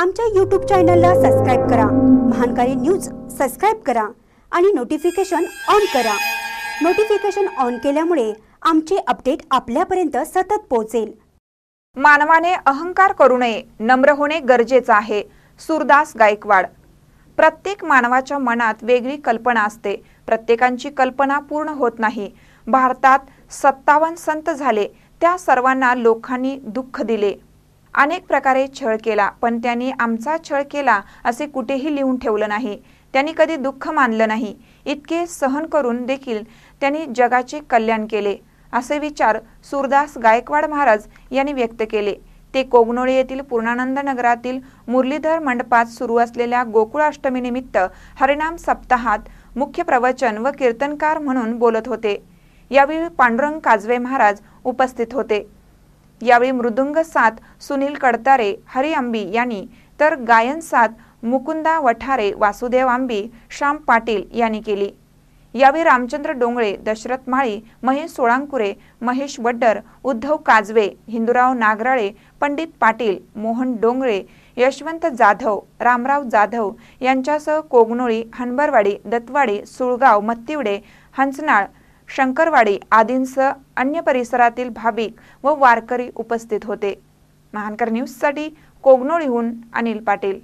आमच्या यूट्यूब चॅनलला सबस्क्राईब करा महानकारी न्यूज सबस्क्राईब करा आणि नोटिफिकेशन ऑन करा नोटिफिकेशन ऑन केल्यामुळे आमचे अपडेट आपल्यापर्यंत सतत पोहोचेल मानवाने अहंकार करू नये नम्र होणे गरजेचं आहे सुरदास गायकवाड प्रत्येक मानवाच्या मनात वेगळी कल्पना असते प्रत्येकांची कल्पना पूर्ण होत नाही भारतात सत्तावन्न संत झाले त्या सर्वांना लोकांनी दुःख दिले अनेक प्रकारे छळ केला पण त्यांनी आमचा छळ केला असे कुठेही लिहून ठेवलं नाही त्यांनी कधी दुःख मानलं नाही इतके सहन करून देखील त्यांनी जगाचे कल्याण केले असे विचार सूरदास गायकवाड महाराज यांनी व्यक्त केले ते कोगनोळी येथील पूर्णानंद नगरातील मुरलीधर मंडपात सुरू असलेल्या गोकुळाष्टमीनिमित्त हरिनाम सप्ताहात मुख्य प्रवचन व कीर्तनकार म्हणून बोलत होते यावेळी पांडुरंग काजवे महाराज उपस्थित होते यावेळी मृदुंग साथ सुनील कडतारे हरी आंबी यांनी तर गायन साथ मुकुंदा वठारे वासुदेव आंबी श्याम पाटील यांनी केली यावेळी रामचंद्र डोंगळे दशरथ माळी महेश सोळांकुरे महेश वड्डर उद्धव काजवे हिंदुराव नागराळे पंडित पाटील मोहन डोंगळे यशवंत जाधव रामराव जाधव यांच्यासह कोगनोळी हनबरवाडी दत्तवाडी सुळगाव मत्तिवडे हंचनाळ शंकरवाडी आदींसह अन्य परिसरातील भाविक व वारकरी उपस्थित होते महानकर न्यूजसाठी कोगनोळीहून अनिल पाटील